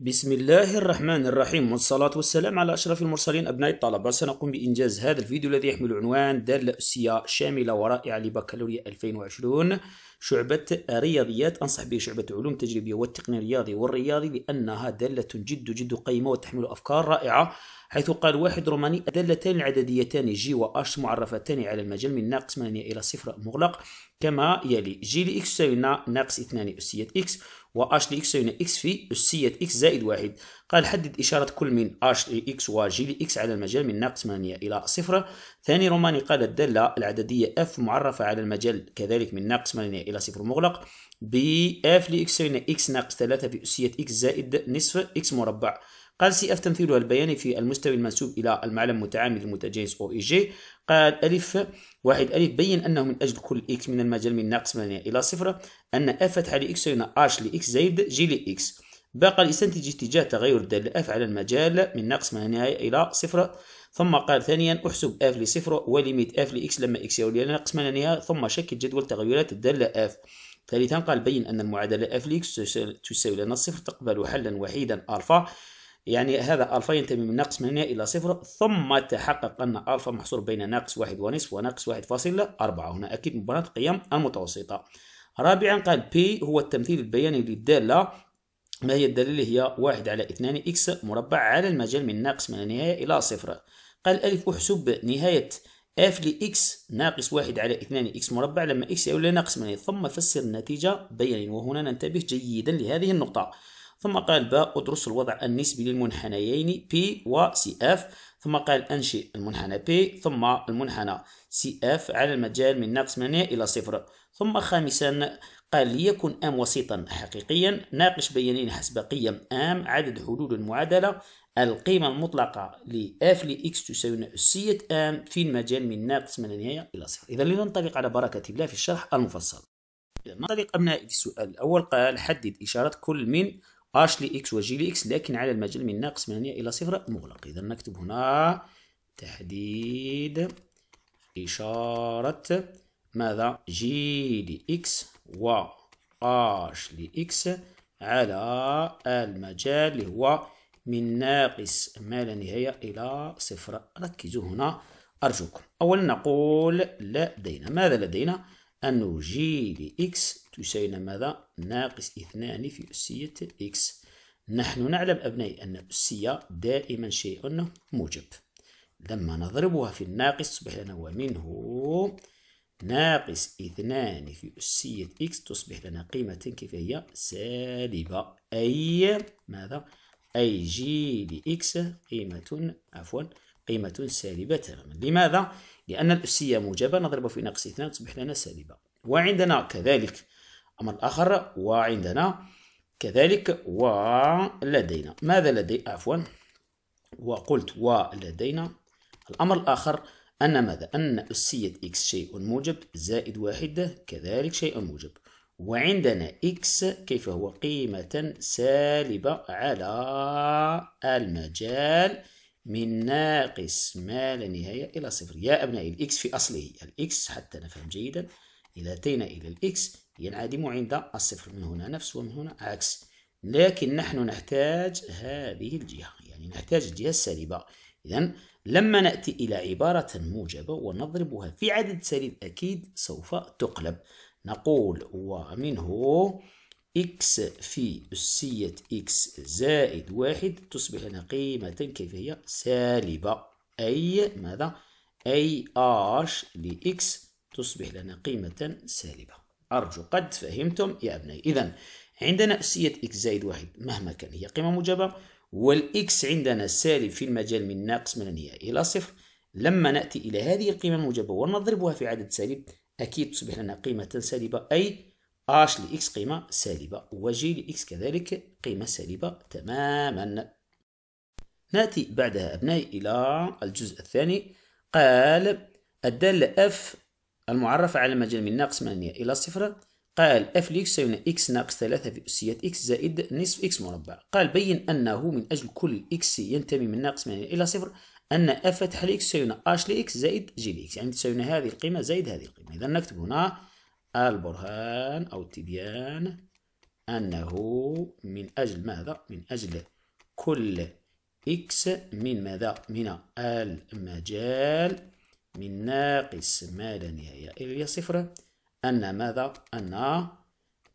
بسم الله الرحمن الرحيم والصلاة والسلام على أشرف المرسلين أبناء الطلبة سنقوم بإنجاز هذا الفيديو الذي يحمل عنوان دالة أسية شاملة ورائعة لبكالوريا 2020 شعبة رياضيات أنصح به شعبة علوم تجريبية والتقني الرياضي والرياضي لأنها دالة جد جد قيمة وتحمل أفكار رائعة حيث قال واحد روماني الدالتان العدديتان جي وآش معرفتان على المجال من ناقص 8 إلى صفر مغلق كما يلي جي لإكس تساوي ناقص 2 أسية إكس واش لإكس تساوي إكس في أسية إكس زائد واحد قال حدد إشارة كل من اش لإكس ل لإكس على المجال من ناقص 8 إلى صفر ثاني روماني قال الدالة العددية اف معرفة على المجال كذلك من ناقص 8 إلى صفر مغلق ب اف لإكس يساوينا إكس ناقص 3 في أسية إكس زائد نصف إكس مربع قال سي اف تمثيلها البياني في المستوى المنسوب الى المعلم المتعامل المتجانس او اي جي قال الف واحد الف بين انه من اجل كل اكس من المجال من ناقص من الى صفر ان اف فتحه لاكس تساوي اش لاكس زائد جي لاكس باقي ليستنتج اتجاه تغير الداله اف على المجال من ناقص من إلى صفر ثم قال ثانيا احسب اف لصفر وليميت اف لاكس لما اكس يولي إلى ناقص من ثم شكل جدول تغيرات الدالة اف ثالثا قال بين أن المعادلة اف لإكس تساوي لنا صفر تقبل حلا وحيدا ألفا يعني هذا ألفا ينتمي من ناقص 8 إلى صفر ثم تحقق أن ألفا محصور بين ناقص واحد ونصف وناقص واحد فاصلة أربعة هنا أكيد مباراة قيم المتوسطة رابعا قال بي هو التمثيل البياني للدالة ما هي الدالة هي واحد على اثنان إكس مربع على المجال من ناقص من النهاية إلى صفر قال ألف احسب نهاية اف لإكس ناقص واحد على اثنان إكس مربع لما إكس يولي ناقص من ثم فسر النتيجة بيانيا وهنا ننتبه جيدا لهذه النقطة ثم قال باء ادرس الوضع النسبي للمنحنيين P و CF ثم قال انشئ المنحنى P ثم المنحنى CF على المجال من ناقص 8 إلى صفر ثم خامسا قال ليكن ام وسيطا حقيقيا ناقش بيانين حسب قيم ام عدد حدود المعادله القيمة المطلقة ل f x تساوي أسية ام في المجال من ناقص 8 إلى صفر إذا لننطلق على بركة الله في الشرح المفصل ننطلق أبنائي في السؤال الأول قال حدد إشارة كل من اش لإكس وجي لإكس لكن على المجال من ناقص 8 إلى صفر مغلق إذا نكتب هنا تحديد إشارة ماذا جي لإكس و اش لإكس على المجال اللي هو من ناقص ما لا نهاية إلى صفر ركزوا هنا أرجوكم أولا نقول لدينا ماذا لدينا؟ أنو جي لإكس تساوي ماذا؟ ناقص اثنان في أسية إكس نحن نعلم أبنائي أن أسية دائما شيء موجب لما نضربها في الناقص تصبح لنا ومنه ناقص اثنان في أسية إكس تصبح لنا قيمة كيف هي سالبة أي ماذا؟ أي جي لإكس قيمة عفوا قيمة سالبة تماما لماذا؟ لأن الأسية موجبة نضرب في ناقص 2 تصبح لنا سالبة وعندنا كذلك أمر آخر وعندنا كذلك ولدينا ماذا لدي عفوا وقلت ولدينا الأمر الآخر أن ماذا أن أسية إكس شيء موجب زائد واحد كذلك شيء موجب وعندنا إكس كيف هو قيمة سالبة على المجال من ناقص ما لا نهاية إلى صفر يا أبنائي الإكس في أصله الإكس حتى نفهم جيدا إذا أتينا إلى الإكس ينعدم عند الصفر من هنا نفس ومن هنا عكس لكن نحن نحتاج هذه الجهة يعني نحتاج الجهة السالبة إذا لما نأتي إلى عبارة موجبة ونضربها في عدد سالب أكيد سوف تقلب نقول ومنه إكس في أسية إكس زائد واحد تصبح لنا قيمة كيف هي سالبة أي ماذا؟ أي آش لإكس تصبح لنا قيمة سالبة أرجو قد فهمتم يا أبنائي إذا عندنا أسية إكس زائد واحد مهما كان هي قيمة موجبة والإكس عندنا سالب في المجال من ناقص من النهائي إلى صفر لما نأتي إلى هذه القيمة الموجبة ونضربها في عدد سالب أكيد تصبح لنا قيمة سالبة أي اش لإكس قيمة سالبة وجي لإكس كذلك قيمة سالبة تماما نأتي بعدها أبنائي إلى الجزء الثاني قال الدالة اف المعرفة على مجال من ناقص 8 إلى صفر قال اف لإكس يساوي إكس ناقص 3 في أسية إكس زائد نصف إكس مربع قال بين أنه من أجل كل إكس ينتمي من ناقص 8 إلى صفر أن اف فتح لإكس يساوي اش لإكس زائد جي لإكس يعني تساوي هذه القيمة زائد هذه القيمة إذا نكتب هنا البرهان أو التبيان أنه من أجل ماذا؟ من أجل كل إكس من ماذا؟ من المجال من ناقص ما لا نهاية إلى صفر أن ماذا؟ أن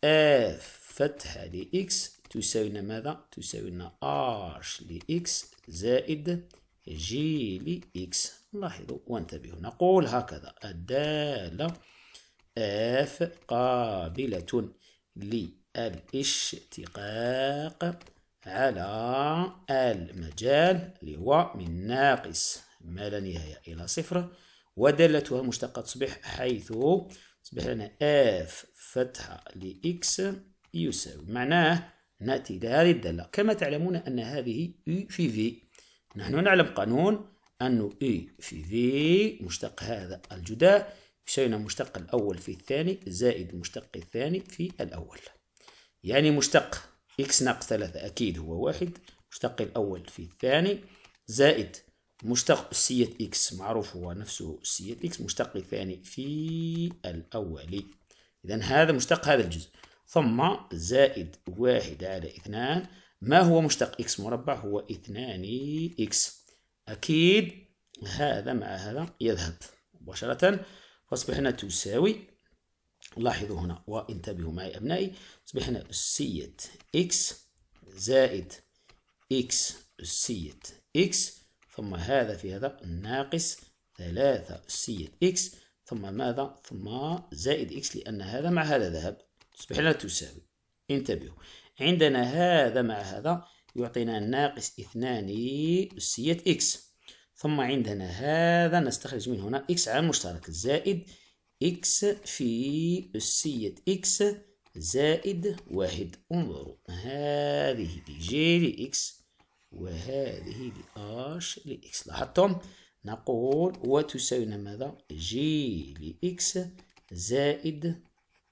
اف فتحة لإكس تساوي ماذا؟ تساوي اش لإكس زائد جي لإكس لاحظوا وانتبهوا نقول هكذا الدالة اف قابلة للاشتقاق على المجال اللي هو من ناقص ما لا نهاية إلى صفر ودالتها مشتقة تصبح حيث تصبح لنا اف فتحة لإكس يساوي معناه نأتي إلى هذه الدالة كما تعلمون أن هذه U e في V نحن نعلم قانون أن U e في V مشتق هذا الجداء يساوينا مشتق الأول في الثاني زائد مشتق الثاني في الأول يعني مشتق إكس ناقص ثلاثة أكيد هو واحد مشتق الأول في الثاني زائد مشتق سية إكس معروف هو نفسه سية إكس مشتق الثاني في الأول إذا هذا مشتق هذا الجزء ثم زائد واحد على اثنان ما هو مشتق إكس مربع هو اثنان إكس أكيد هذا مع هذا يذهب مباشرة أصبحنا تساوي لاحظوا هنا وانتبهوا معي أبنائي أصبحنا أسية إكس زائد إكس أسية إكس ثم هذا في هذا ناقص ثلاثة أسية إكس ثم ماذا ثم زائد إكس لأن هذا مع هذا ذهب تصبح لنا تساوي انتبهوا عندنا هذا مع هذا يعطينا ناقص اثنان أسية إكس ثم عندنا هذا نستخرج من هنا إكس على المشترك زائد إكس في أسية إكس زائد واحد انظروا هذه بجي لإكس وهذه بآش لإكس لاحظتم نقول وتساوينا ماذا جي لإكس زائد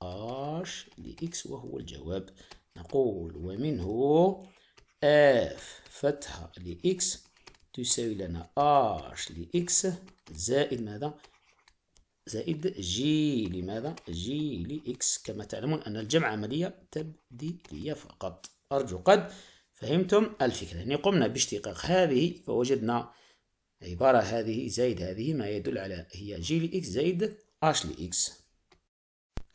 آش لإكس وهو الجواب نقول ومنه آف فتحة لإكس تساوي لنا اش لإكس زائد ماذا؟ زائد جي لماذا؟ جي لإكس كما تعلمون أن الجمع عملية تبديلية فقط أرجو قد فهمتم الفكرة يعني قمنا باشتقاق هذه فوجدنا عبارة هذه زائد هذه ما يدل على هي جي لإكس زائد اش لإكس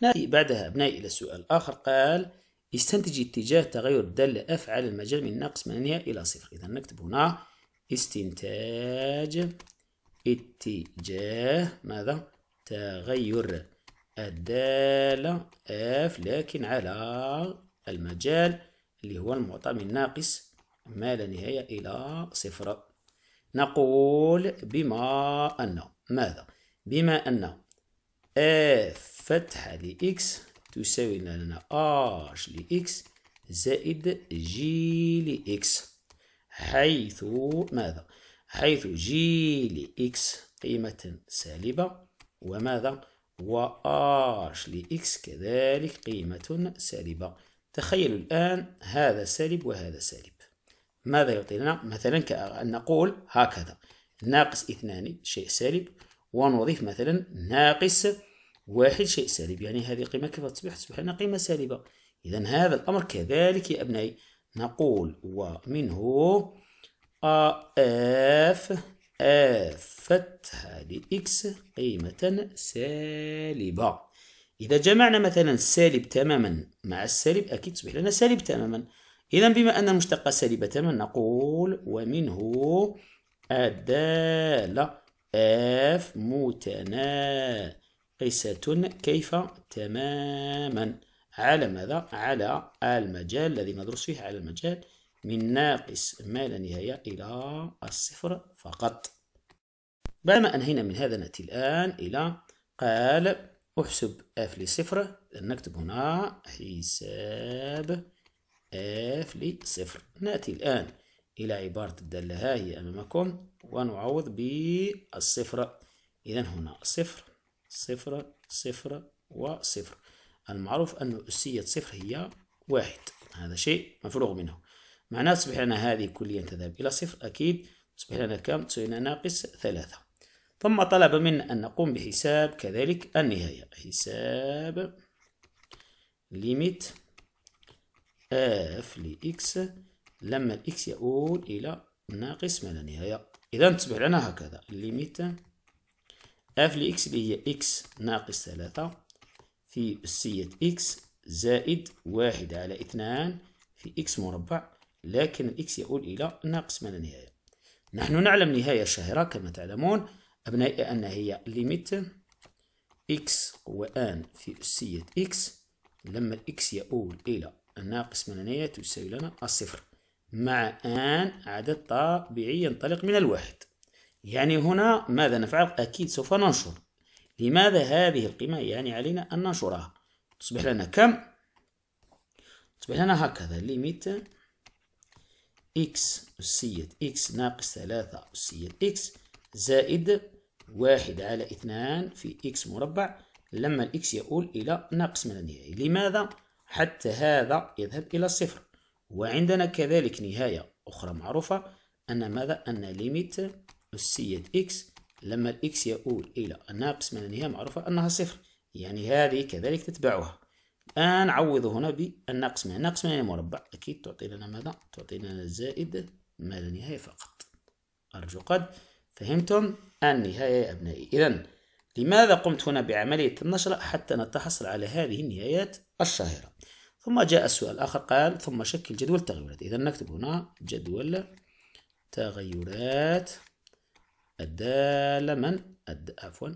نأتي بعدها أبنائي إلى سؤال آخر قال استنتج اتجاه تغير الدالة اف على المجال من ناقص 8 إلى صفر إذا نكتب هنا استنتاج اتجاه ماذا تغير الدالة اف لكن على المجال اللي هو المعطى من ناقص ما لا نهاية إلى صفر نقول بما أن ماذا بما أن اف فتحة لإكس تساوي لنا اش لإكس زائد جي لإكس حيث ماذا حيث جي لإكس قيمة سالبة وماذا وآش لإكس كذلك قيمة سالبة تخيلوا الآن هذا سالب وهذا سالب ماذا يعطينا مثلا كأن نقول هكذا ناقص اثنان شيء سالب ونضيف مثلا ناقص واحد شيء سالب يعني هذه قيمة كيف تصبح تصبح لنا قيمة سالبة إذا هذا الأمر كذلك يا أبنائي نقول ومنه اف اف فتحة لإكس قيمة سالبة إذا جمعنا مثلا السالب تماما مع السالب أكيد تصبح لنا سالب تماما إذا بما أن المشتقة سالبة تماما نقول ومنه الدالة اف متناقصة كيف تماما على ماذا؟ على المجال الذي ندرس فيه على المجال من ناقص ما لا نهاية إلى الصفر فقط بعد ما أنهينا من هذا نأتي الآن إلى قال أحسب f لصفر نكتب هنا حساب f لصفر نأتي الآن إلى عبارة الدالة ها هي أمامكم ونعوض بالصفر إذا هنا صفر صفر صفر وصفر المعروف أن أسية صفر هي واحد هذا شيء مفروغ منه معناه تصبح لنا هذه كليا تذهب إلى صفر أكيد تصبح لنا كم تساوي لنا ناقص ثلاثة ثم طلب منا أن نقوم بحساب كذلك النهاية حساب ليميت اف لإكس لما الإكس يؤول إلى ناقص ما لا نهاية إذا تصبح لنا هكذا ليميت اف لإكس اللي هي إكس ناقص ثلاثة في أسية إكس زائد واحد على اثنان في إكس مربع لكن الإكس يؤول إلى ناقص ما لا نهاية نحن نعلم نهاية الشاهرة كما تعلمون أبنائي أن هي ليميت إكس وآن في أسية إكس لما الإكس يؤول إلى ناقص ما لا نهاية تساوي لنا الصفر مع آن عدد طبيعي ينطلق من الواحد يعني هنا ماذا نفعل أكيد سوف ننشر لماذا هذه القيمة يعني علينا أن ننشرها تصبح لنا كم؟ تصبح لنا هكذا ليميت إكس أسية إكس ناقص ثلاثة أسية إكس زائد واحد على اثنان في إكس مربع لما الإكس يؤول إلى ناقص من النهاية لماذا؟ حتى هذا يذهب إلى الصفر وعندنا كذلك نهاية أخرى معروفة أن ماذا؟ أن ليميت أسية إكس لما الإكس يؤول إلى ناقص من النهاية معروفة أنها صفر يعني هذه كذلك تتبعها الآن عوض هنا بالناقص من ناقص من مربع أكيد تعطي لنا ماذا؟ تعطي لنا زائد ما لا نهاية فقط أرجو قد فهمتم النهاية يا أبنائي إذا لماذا قمت هنا بعملية النشرة حتى نتحصل على هذه النهايات الشهيرة ثم جاء السؤال الآخر قال ثم شكل جدول تغيرات إذا نكتب هنا جدول تغيرات الدالة من الد... عفوا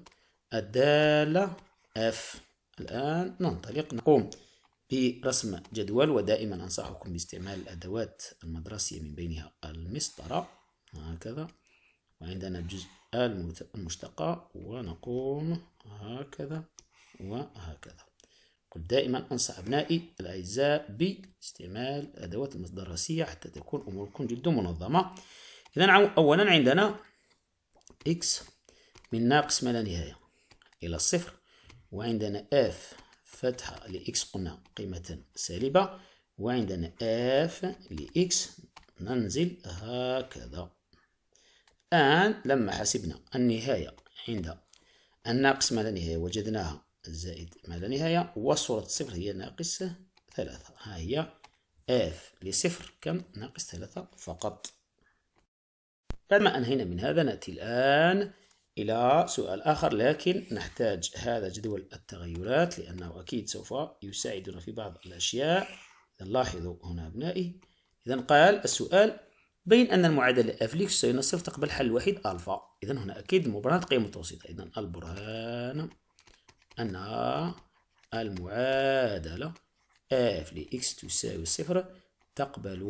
الدالة اف الآن ننطلق نقوم برسم جدول ودائما أنصحكم باستعمال الأدوات المدرسية من بينها المسطرة هكذا وعندنا الجزء المشتقة ونقوم هكذا وهكذا قلت دائما أنصح أبنائي الأعزاء باستعمال الأدوات المدرسية حتى تكون أموركم جد منظمة إذا أولا عندنا إكس من ناقص ما لا نهاية إلى الصفر وعندنا اف فتحة لإكس قلنا قيمة سالبة وعندنا اف لإكس ننزل هكذا الآن لما حسبنا النهاية عند الناقص ما لا نهاية وجدناها زائد ما لا نهاية وصورة الصفر هي ناقص ثلاثة ها هي اف لصفر كم ناقص ثلاثة فقط بعد ما أنهينا من هذا نأتي الآن إلى سؤال آخر لكن نحتاج هذا جدول التغيرات لأنه أكيد سوف يساعدنا في بعض الأشياء لاحظوا هنا أبنائي إذا قال السؤال بين أن المعادلة أف ليكس تساوي صفر تقبل حل واحد ألفا إذا هنا أكيد المباراة قيم متوسطة إذا البرهان أن المعادلة أف لx تساوي صفر تقبل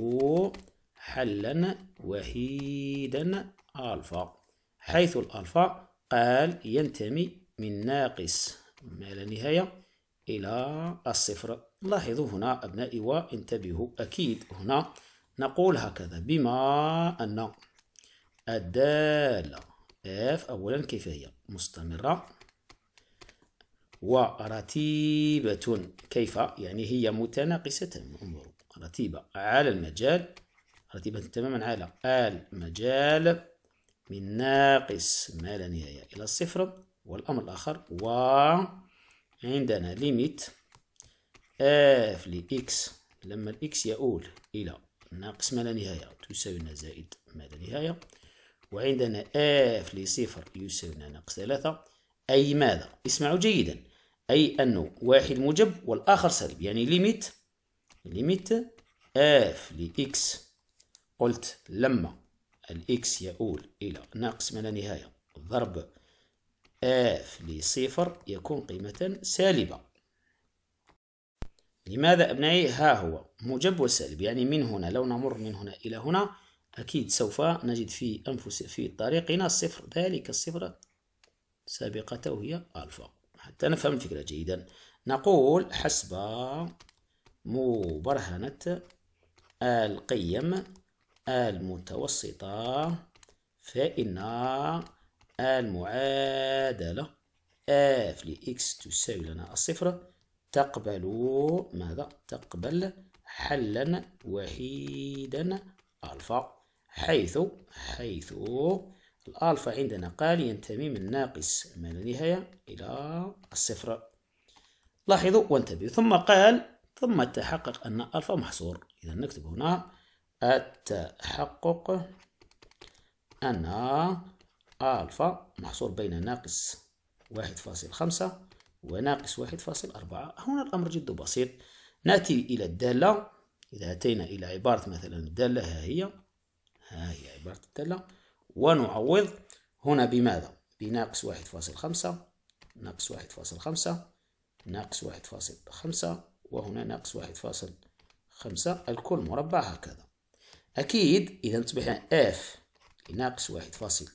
حلا وحيدا ألفا حيث الألفا قال ينتمي من ناقص ما لا نهاية إلى الصفر لاحظوا هنا أبنائي وانتبهوا أكيد هنا نقول هكذا بما أن الدالة اف أولا كيف هي مستمرة ورتيبة كيف يعني هي متناقصة انظروا رتيبة على المجال رتيبة تماما على المجال من ناقص ما لا نهاية إلى الصفر والأمر الآخر و عندنا ليميت اف لإكس لما الإكس يؤول إلى ناقص ما لا نهاية تساوي لنا زائد ما لا نهاية وعندنا اف لصفر يساوي لنا ناقص ثلاثة أي ماذا؟ اسمعوا جيدا أي أنه واحد موجب والآخر سالب يعني ليميت ليميت اف لإكس قلت لما الإكس يؤول إلى ناقص ما لا نهاية ضرب آف لصفر يكون قيمة سالبة لماذا أبنائي ها هو موجب وسالب يعني من هنا لو نمر من هنا إلى هنا أكيد سوف نجد في أنفس في طريقنا صفر ذلك الصفر سابقته هي ألفا حتى نفهم الفكرة جيدا نقول حسب مبرهنة القيم المتوسطة فإن المعادلة f لx تساوي لنا الصفر تقبل ماذا؟ تقبل حلا وحيدا ألفا حيث حيث الألفا عندنا قال ينتمي من ناقص ما لا نهاية إلى الصفر لاحظوا وانتبهوا ثم قال ثم تحقق أن ألفا محصور إذا نكتب هنا التحقق أن ألفا محصور بين ناقص واحد فاصل خمسة وناقص واحد فاصل أربعة هنا الأمر جد بسيط نأتي إلى الدالة إذا أتينا إلى عبارة مثلا الدالة ها هي ها هي عبارة الدالة ونعوض هنا بماذا؟ بناقص واحد فاصل خمسة ناقص واحد فاصل خمسة ناقص واحد فاصل خمسة وهنا ناقص واحد فاصل خمسة الكل مربع هكذا أكيد إذا تصبح إف ناقص واحد فاصل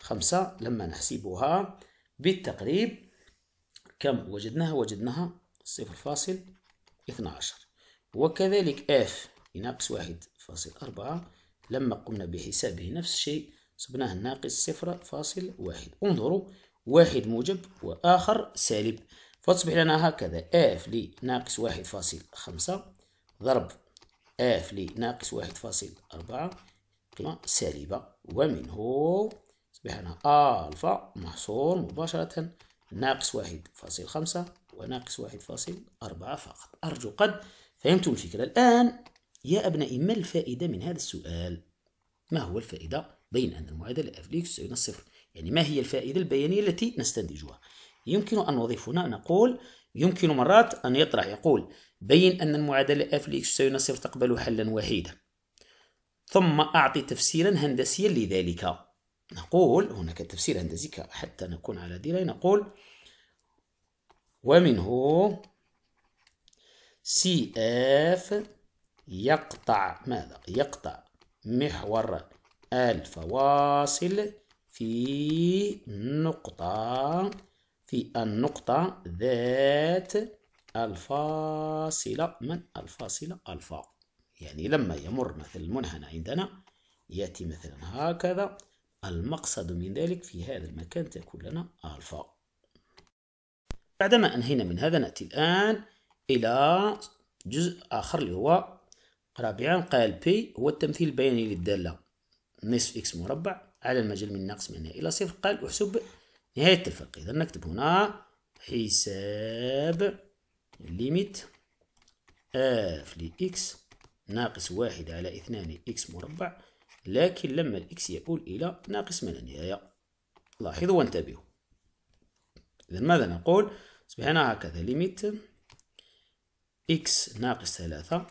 خمسة لما نحسبها بالتقريب كم وجدناها وجدناها صفر فاصل اثنا عشر وكذلك اف ناقص واحد فاصل أربعة لما قمنا بحسابه نفس الشيء صبناه ناقص صفر فاصل واحد انظروا واحد موجب وآخر سالب فتصبح لنا هكذا اف لناقص واحد فاصل خمسة ضرب اف ناقص واحد فاصل أربعة قيمة سالبة ومنه تصبح لنا ألفا محصور مباشرة ناقص واحد فاصل خمسة وناقص واحد فاصل أربعة فقط أرجو قد فهمتم الفكرة الآن يا أبنائي ما الفائدة من هذا السؤال؟ ما هو الفائدة بين أن المعادلة اف لي تساوي الصفر؟ يعني ما هي الفائدة البيانية التي نستنتجها؟ يمكن أن نضيف هنا نقول يمكن مرات أن يطرح يقول بين أن المعادلة f لx تساوي صفر تقبل حلا وحيدا ثم أعطي تفسيرا هندسيا لذلك نقول هناك تفسير هندسي حتى نكون على دراية نقول ومنه سي اف يقطع ماذا يقطع محور الفواصل في نقطة في النقطة ذات الفاصلة من الفاصلة الفا يعني لما يمر مثل المنحنى عندنا يأتي مثلا هكذا المقصد من ذلك في هذا المكان تكون لنا الفا بعدما أنهينا من هذا نأتي الآن إلى جزء آخر اللي هو رابعا قال بي هو التمثيل البياني للدالة نصف إكس مربع على المجال من ناقص من إلى صفر قال أحسب نهاية الفرق إذا نكتب هنا حساب ليميت اف لإكس ناقص واحد على اثنان إكس مربع لكن لما الإكس يؤول إلى ناقص من النهاية لاحظوا وانتبهوا إذا ماذا نقول؟ أصبحنا هكذا ليميت إكس ناقص ثلاثة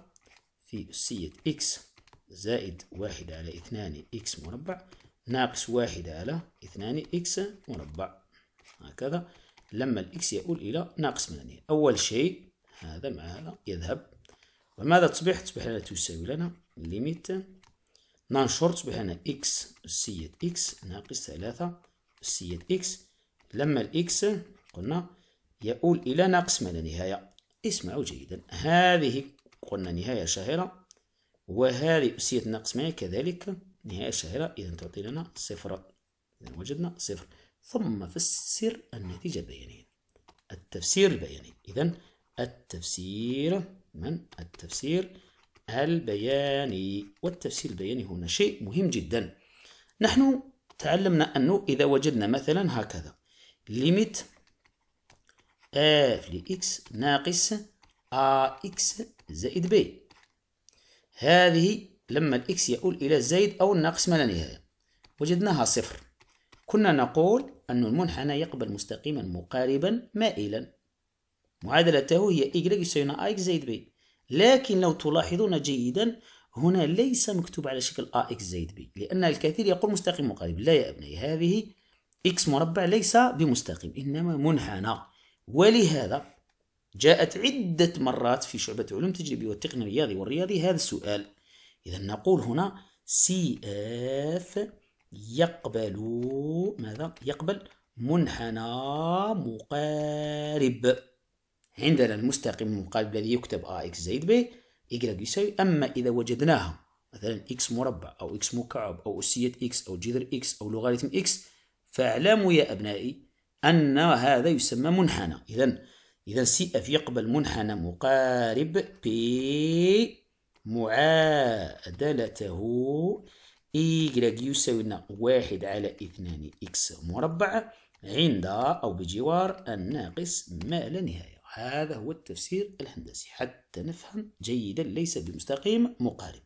في أسية إكس زائد واحد على اثنان إكس مربع ناقص واحد على اثنان إكس مربع هكذا لما الإكس يؤول إلى ناقص ثمانية أول شيء هذا مع هذا يذهب وماذا تصبح؟ تصبح لنا تساوي لنا ليميت ننشر تصبح لنا إكس أسية إكس ناقص ثلاثة أسية إكس لما الإكس قلنا يؤول إلى ناقص ثمانية نهاية اسمعوا جيدا هذه قلنا نهاية شهيرة وهذه أسية ناقص ثمانية كذلك نهاية الشاهرة إذا تعطي لنا صفر إذا وجدنا صفر ثم فسر النتيجة البيانية التفسير البياني إذا التفسير من التفسير البياني والتفسير البياني هنا شيء مهم جدا نحن تعلمنا أنه إذا وجدنا مثلا هكذا ليميت اف لاكس ناقص اكس زائد بي هذه لما الإكس يؤول إلى الزائد أو الناقص ما لا نهاية وجدناها صفر كنا نقول أن المنحنى يقبل مستقيما مقاربا مائلا معادلته هي y يساوي ax زائد b لكن لو تلاحظون جيدا هنا ليس مكتوب على شكل ax زائد b لأن الكثير يقول مستقيم مقارب لا يا أبني هذه x مربع ليس بمستقيم إنما منحنى ولهذا جاءت عدة مرات في شعبة علوم التجريبي والتقني الرياضي والرياضي هذا السؤال إذا نقول هنا سي اف يقبل ماذا؟ يقبل منحنى مقارب عندنا المستقيم المقارب الذي يكتب أ آه إكس زائد بي y يساوي أما إذا وجدناها مثلا إكس مربع أو إكس مكعب أو أسية إكس أو جذر إكس أو لوغاريتم إكس فاعلموا يا أبنائي أن هذا يسمى منحنى إذا إذا سي اف يقبل منحنى مقارب بي معادلته اي يساوي لنا واحد على اثنان إكس مربع عند أو بجوار الناقص ما لا نهاية هذا هو التفسير الهندسي حتى نفهم جيدا ليس بمستقيم مقارب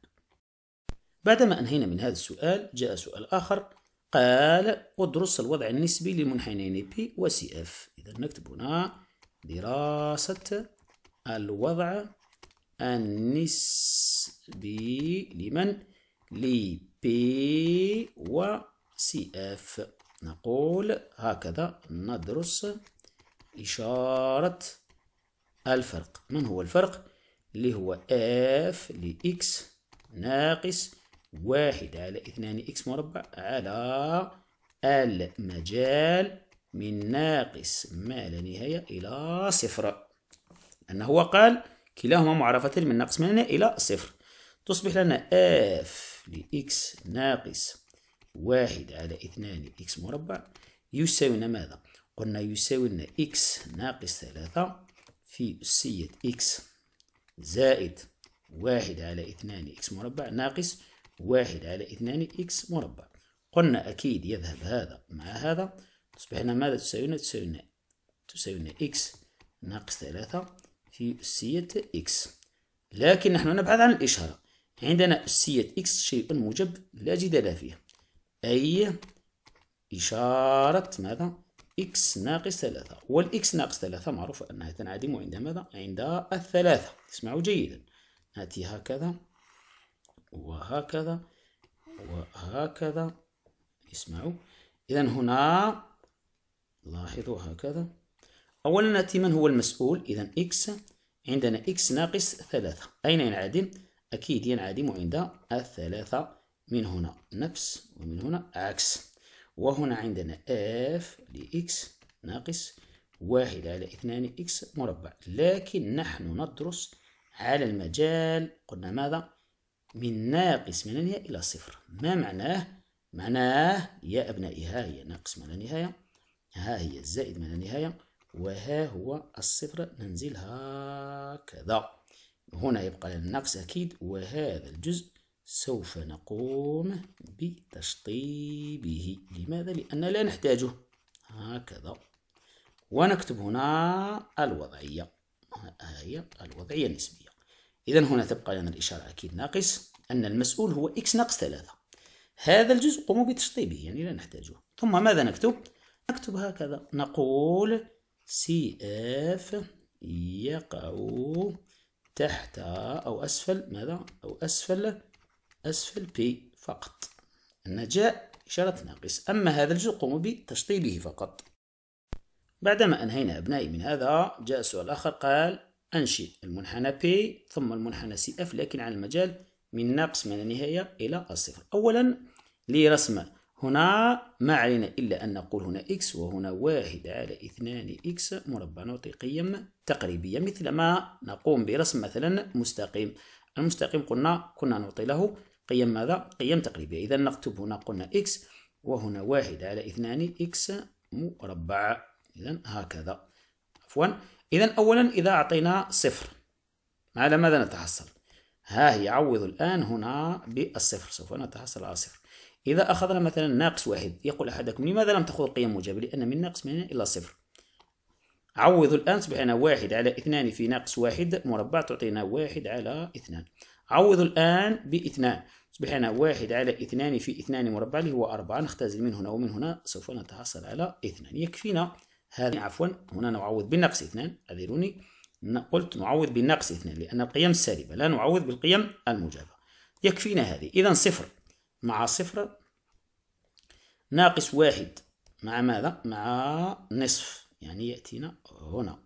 بعدما أنهينا من هذا السؤال جاء سؤال آخر قال ودرس الوضع النسبي للمنحنين P و CF إذا نكتب هنا دراسة الوضع النسبي لمن؟ لي بي وسي اف نقول هكذا ندرس إشارة الفرق من هو الفرق؟ اللي هو اف لإكس ناقص واحد على اثنان إكس مربع على المجال من ناقص ما لا نهاية إلى صفر أنه قال كلاهما معرفتان من ناقص من إلى صفر تصبح لنا اف لإكس ناقص واحد على اثنان إكس مربع يساوينا ماذا؟ قلنا يساوينا إكس ناقص ثلاثة في أسية إكس زائد واحد على اثنان إكس مربع ناقص واحد على اثنان إكس مربع قلنا أكيد يذهب هذا مع هذا تصبح لنا ماذا تساوينا؟ تساوينا تساوينا إكس ناقص ثلاثة في أسية إكس لكن نحن نبحث عن الإشارة عندنا أسية إكس شيء موجب لا جدال فيه أي إشارة ماذا؟ إكس ناقص ثلاثة والإكس ناقص ثلاثة معروف أنها تنعدم عند ماذا؟ عند الثلاثة اسمعوا جيدا نأتي هكذا وهكذا وهكذا اسمعوا إذا هنا لاحظوا هكذا أولا نأتي من هو المسؤول إذا إكس عندنا إكس ناقص ثلاثة أين ينعدم؟ أكيد ينعدم عند الثلاثة من هنا نفس ومن هنا عكس وهنا عندنا اف لإكس ناقص واحد على اثنان إكس مربع لكن نحن ندرس على المجال قلنا ماذا؟ من ناقص من النهاية إلى صفر ما معناه؟ معناه يا أبنائي ها هي ناقص من النهاية ها هي زائد من النهاية وها هو الصفر ننزل هكذا هنا يبقى لنا النقص أكيد وهذا الجزء سوف نقوم بتشطيبه لماذا؟ لأن لا نحتاجه هكذا ونكتب هنا الوضعية ها هي الوضعية النسبية إذا هنا تبقى لنا الإشارة أكيد ناقص أن المسؤول هو إكس ناقص ثلاثة هذا الجزء قوموا بتشطيبه يعني لا نحتاجه ثم ماذا نكتب؟ نكتب هكذا نقول سي اف يقع تحت أو أسفل ماذا؟ أو أسفل أسفل بي فقط ان جاء إشارة ناقص أما هذا الجزء قوم بتشطيبه فقط بعدما أنهينا أبنائي من هذا جاء سؤال آخر قال أنشئ المنحنى بي ثم المنحنى سي اف لكن على المجال من ناقص من النهاية إلى الصفر أولا لرسم هنا ما علينا إلا أن نقول هنا x وهنا واحد على اثنان x مربع نعطي قيم تقريبية مثل ما نقوم برسم مثلا مستقيم المستقيم قلنا كنا نعطي له قيم ماذا؟ قيم تقريبية إذا نكتب هنا قلنا x وهنا واحد على اثنان x مربع إذا هكذا عفوا إذا أولا إذا أعطينا صفر على ماذا نتحصل؟ ها هي عوض الآن هنا بالصفر سوف نتحصل على صفر إذا أخذنا مثلا ناقص واحد يقول أحدكم لماذا لم تأخذ القيم الموجبة لأن من ناقص من إلى صفر عوض الآن سبحان واحد على اثنان في ناقص واحد مربع تعطينا واحد على اثنان عوض الآن باثنان سبحان واحد على اثنان في اثنان مربع اللي هو أربعة نختزل من هنا ومن هنا سوف نتحصل على اثنان يكفينا هذا عفوا هنا نعوض بنقص اثنان أذروني قلت نعوض بنقص اثنان لأن القيم السالبة لا نعوض بالقيم الموجبة يكفينا هذه إذا صفر مع صفر ناقص واحد مع ماذا؟ مع نصف يعني يأتينا هنا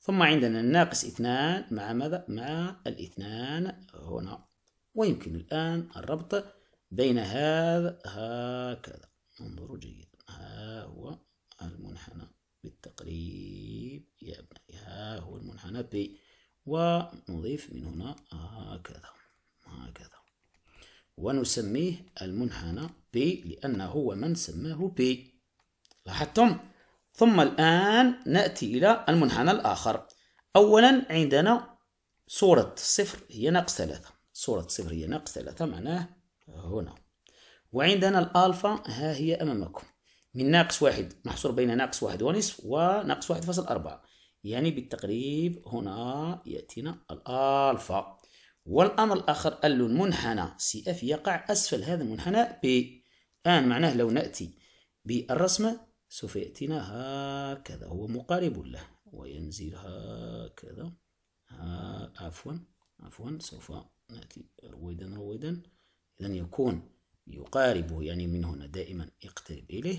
ثم عندنا ناقص اثنان مع ماذا؟ مع الاثنان هنا ويمكن الآن الربط بين هذا هكذا انظروا جيدا ها هو المنحنى بالتقريب يا أبنائي ها هو المنحنى ب ونضيف من هنا هكذا هكذا ونسميه المنحنى B لأنه هو من سماه B لاحظتم؟ ثم الآن نأتي إلى المنحنى الآخر أولا عندنا صورة صفر هي ناقص ثلاثة صورة صفر هي ناقص ثلاثة معناه هنا وعندنا الألفا ها هي أمامكم من ناقص واحد محصور بين ناقص واحد ونصف وناقص واحد فاصل أربعة يعني بالتقريب هنا يأتينا الألفا والأمر الآخر قال له المنحنى سي اف يقع أسفل هذا المنحنى بي الآن معناه لو نأتي بالرسمة سوف يأتينا هكذا هو مقارب له وينزل هكذا ها عفوا عفوا سوف نأتي رويدا رويدا إذا يكون يقاربه يعني من هنا دائما يقترب إليه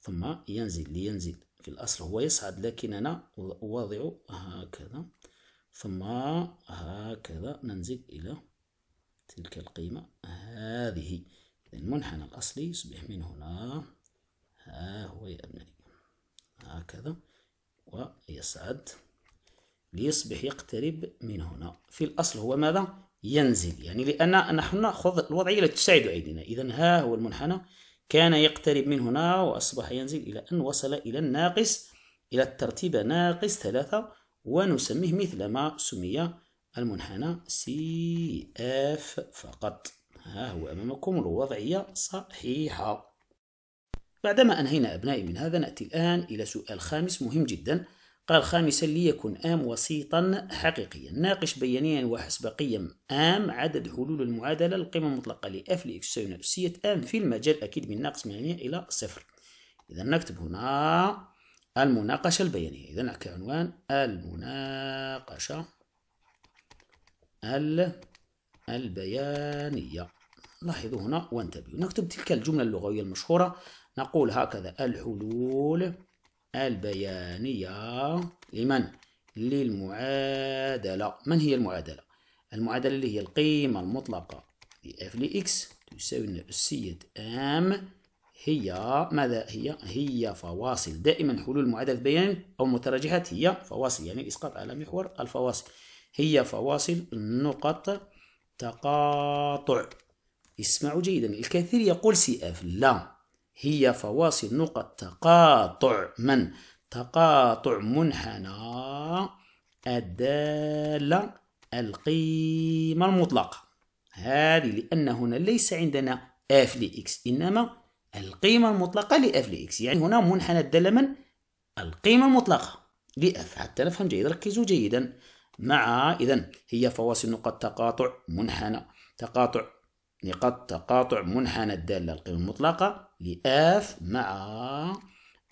ثم ينزل لينزل في الأصل هو يصعد لكننا أوضع هكذا ثم هكذا ننزل إلى تلك القيمة هذه إذا المنحنى الأصلي يصبح من هنا ها هو يا أبنائي هكذا ويصعد ليصبح يقترب من هنا في الأصل هو ماذا؟ ينزل يعني لأن نحن نأخذ الوضعية التي تساعد أيدينا إذا ها هو المنحنى كان يقترب من هنا وأصبح ينزل إلى أن وصل إلى الناقص إلى الترتيب ناقص ثلاثة ونسميه مثل ما سمي المنحنى سي اف فقط ها هو أمامكم الوضعية صحيحة بعدما أنهينا أبنائي من هذا نأتي الآن إلى سؤال خامس مهم جدا قال خامسا ليكن آم وسيطا حقيقيا ناقش بيانيا وحسب قيم آم عدد حلول المعادلة القيمة المطلقة لإف لإكس تساوي آم في المجال أكيد من ناقص 100 إلى صفر إذا نكتب هنا المناقشة البيانية إذا كعنوان المناقشة البيانية لاحظوا هنا وانتبهوا نكتب تلك الجملة اللغوية المشهورة نقول هكذا الحلول البيانية لمن؟ للمعادلة من هي المعادلة؟ المعادلة اللي هي القيمة المطلقة لf لإكس تساوي نفسية m هي ماذا هي؟ هي فواصل دائما حلول معادلة بيان أو متراجعات هي فواصل يعني الإسقاط على محور الفواصل هي فواصل نقط تقاطع اسمعوا جيدا الكثير يقول سي اف لا هي فواصل نقط تقاطع من تقاطع منحنى الدالة القيمة المطلقة هذه لأن هنا ليس عندنا اف لإكس إنما القيمة المطلقة لإف لإكس يعني هنا منحنى الدالة من القيمة المطلقة لإف حتى نفهم جيد ركزوا جيدا مع إذا هي فواصل نقط تقاطع منحنى تقاطع نقاط تقاطع منحنى الدالة القيمة المطلقة لإف مع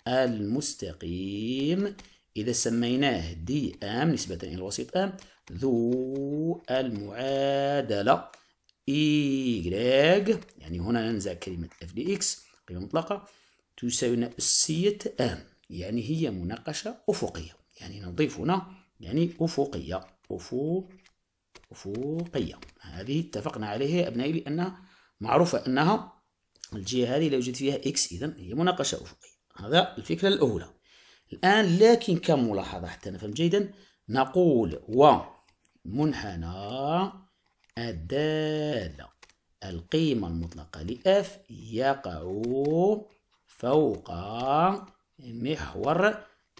المستقيم إذا سميناه دي أم نسبة إلى الوسيط أم ذو المعادلة Y يعني هنا ننزع كلمة اف دي اكس قيمة مطلقة تساوي نفسية آم يعني هي مناقشة أفقية يعني نضيف هنا يعني أفقية أفو أفقية هذه اتفقنا عليها أبنائي لأنها معروفة أنها الجهة هذه لا يوجد فيها إكس إذا هي مناقشة أفقية هذا الفكرة الأولى الآن لكن كملاحظة حتى نفهم جيدا نقول و منحنى الدالة القيمة المطلقة لإف يقع فوق محور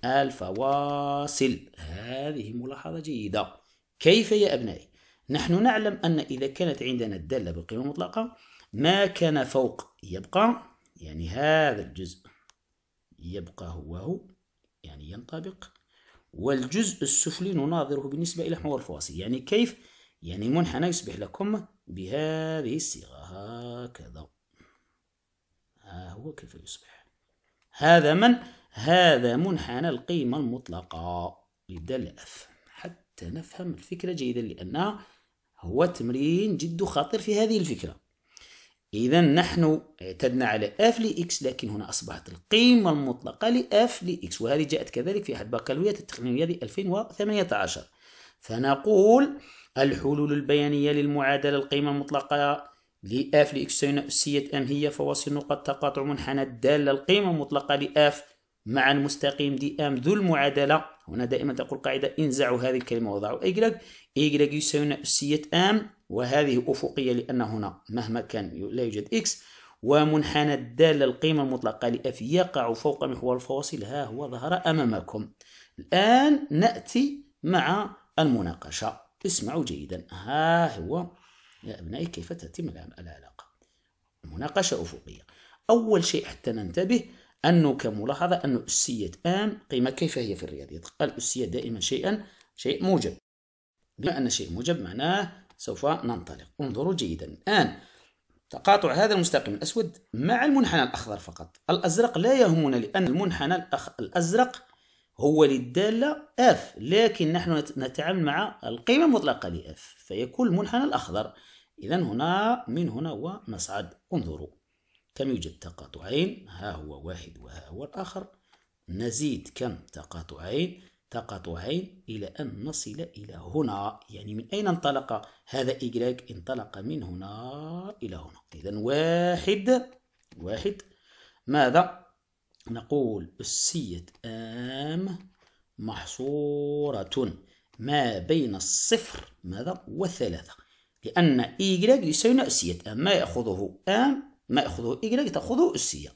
الفواصل هذه ملاحظة جيدة كيف يا أبنائي؟ نحن نعلم أن إذا كانت عندنا الدالة بالقيمة المطلقة ما كان فوق يبقى يعني هذا الجزء يبقى هو هو يعني ينطبق والجزء السفلي نناظره بالنسبة إلى محور الفواصل يعني كيف يعني منحنى يصبح لكم بهذه الصيغة هكذا ها هو كيف يصبح هذا من هذا منحنى القيمة المطلقة للدالة أف حتى نفهم الفكرة جيدا لأنها هو تمرين جد خطير في هذه الفكرة إذا نحن اعتدنا على اف لإكس لكن هنا أصبحت القيمة المطلقة لأف لإكس وهذه جاءت كذلك في أحد بكالوريات التقنية 2018 فنقول الحلول البيانية للمعادلة القيمة المطلقة لإف لإكسين سي أم هي فواصل نقط تقاطع منحنى الدالة القيمة المطلقة لإف مع المستقيم دي أم ذو المعادلة هنا دائما تقول قاعدة انزعوا هذه الكلمة وضعوا إيكلاك إيكلاك يساوي نفسية أم وهذه أفقية لأن هنا مهما كان لا يوجد إكس ومنحنى الدالة القيمة المطلقة لإف يقع فوق محور الفواصل ها هو ظهر أمامكم الآن نأتي مع المناقشة اسمعوا جيدا ها هو يا أبنائي كيف تتم العلاقة مناقشة أفقية أول شيء حتى ننتبه أنه كملاحظة أن أسية آم قيمة كيف هي في الرياضيات الأسية دائما شيئا شيء موجب بما أن شيء موجب معناه سوف ننطلق انظروا جيدا الآن تقاطع هذا المستقيم الأسود مع المنحنى الأخضر فقط الأزرق لا يهمنا لأن المنحنى الأخ... الأزرق هو للدالة اف لكن نحن نتعامل مع القيمة المطلقة لاف فيكون المنحنى الأخضر إذا هنا من هنا ونصعد انظروا كم يوجد تقاطعين ها هو واحد وها هو الآخر نزيد كم تقاطعين تقاطعين إلى أن نصل إلى هنا يعني من أين انطلق هذا إجراك انطلق من هنا إلى هنا إذا واحد واحد ماذا نقول أسية أم محصورة ما بين الصفر ماذا والثلاثة لأن إيجراج يساوي أسية أم ما يأخذه أم ما يأخذه إيجراج تأخذه أسية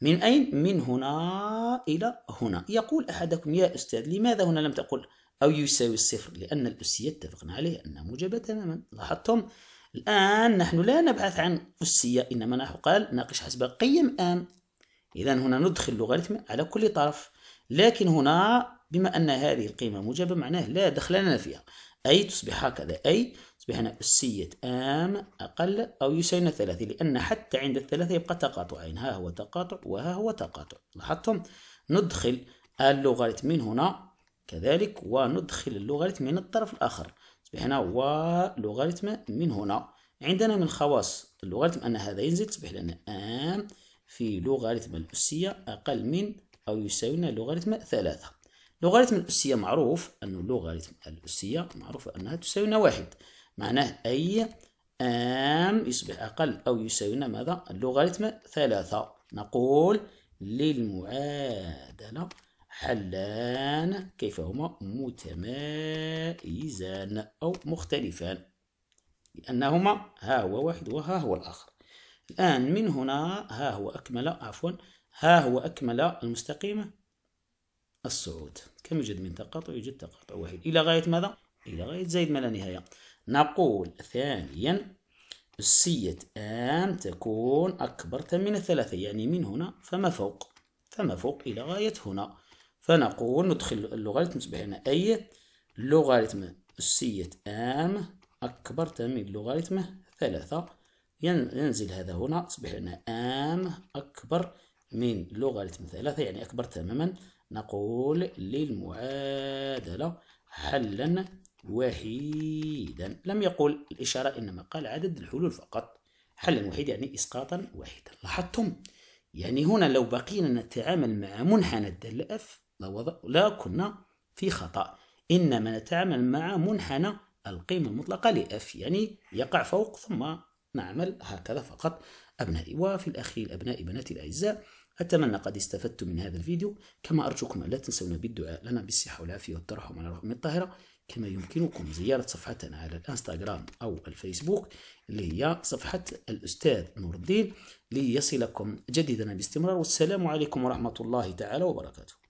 من أين؟ من هنا إلى هنا يقول أحدكم يا أستاذ لماذا هنا لم تقل أو يساوي الصفر لأن الأسية اتفقنا عليه أنها موجبة تماما لاحظتم الآن نحن لا نبحث عن أسية إنما نحن قال ناقش حسب قيم أم إذا هنا ندخل لوغاريتم على كل طرف لكن هنا بما أن هذه القيمة موجبة معناه لا دخل لنا فيها أي تصبح هكذا أي تصبح هنا أسية آم أقل أو يساوينا ثلاثة لأن حتى عند الثلاثة يبقى تقاطعين ها هو تقاطع وها هو تقاطع لاحظتم ندخل اللوغاريتم من هنا كذلك وندخل اللوغاريتم من الطرف الآخر تصبح هنا ولوغاريتم من هنا عندنا من خواص اللوغاريتم أن هذا ينزل تصبح لنا آم في لوغاريتم الأسية أقل من أو يساوينا لوغاريتم ثلاثة لوغاريتم الأسية معروف أن لوغاريتم الأسية معروف أنها تساوينا واحد معناه أي آم يصبح أقل أو يساوينا ماذا اللوغاريتم ثلاثة نقول للمعادلة حلان كيف هما متمايزان أو مختلفان لأنهما ها هو واحد وها هو الآخر الآن من هنا ها هو أكمل عفوا ها هو أكمل المستقيمة الصعود كم يوجد من تقاطع يوجد تقاطع واحد إلى غاية ماذا؟ إلى غاية زائد ما لا نهاية نقول ثانيا أسية آن تكون أكبر من الثلاثة يعني من هنا فما فوق فما فوق إلى غاية هنا فنقول ندخل اللوغاريتم تصبح هنا أي لوغاريتم أسية آن أكبر من لوغاريتم ثلاثة ينزل هذا هنا تصبح لنا آم أكبر من لوغاريتم ثلاثة يعني أكبر تماما نقول للمعادلة حلا وحيدا لم يقل الإشارة إنما قال عدد الحلول فقط حلا وحيدا يعني إسقاطا واحدا لاحظتم يعني هنا لو بقينا نتعامل مع منحنى الدالة اف لا كنا في خطأ إنما نتعامل مع منحنى القيمة المطلقة لإف يعني يقع فوق ثم نعمل هكذا فقط أبنائي وفي الأخير أبنائي بناتي الأعزاء أتمنى قد استفدتم من هذا الفيديو كما أرجوكم أن لا تنسونا بالدعاء لنا بالصحة والعافية والترحم على الرغم الطاهرة كما يمكنكم زيارة صفحتنا على الانستغرام أو الفيسبوك اللي هي صفحة الأستاذ نور الدين ليصلكم جديدا باستمرار والسلام عليكم ورحمة الله تعالى وبركاته